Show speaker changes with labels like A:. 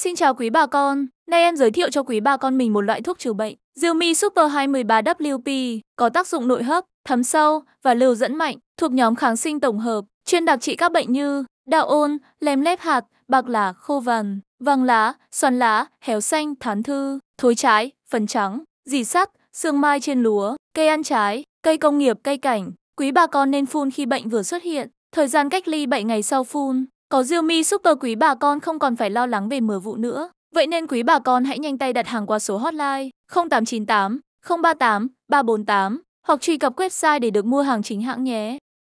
A: Xin chào quý bà con, nay em giới thiệu cho quý bà con mình một loại thuốc trừ bệnh, Xiaomi Super 213WP, có tác dụng nội hấp, thấm sâu và lưu dẫn mạnh, thuộc nhóm kháng sinh tổng hợp, chuyên đặc trị các bệnh như đạo ôn, lem lép hạt, bạc lá, khô vằn, vàng lá, xoắn lá, héo xanh, thán thư, thối trái, phần trắng, dì sắt, xương mai trên lúa, cây ăn trái, cây công nghiệp, cây cảnh. Quý bà con nên phun khi bệnh vừa xuất hiện, thời gian cách ly 7 ngày sau phun. Có Realme Super quý bà con không còn phải lo lắng về mưa vụ nữa. Vậy nên quý bà con hãy nhanh tay đặt hàng qua số hotline 0898 038 348 hoặc truy cập website để được mua hàng chính hãng nhé.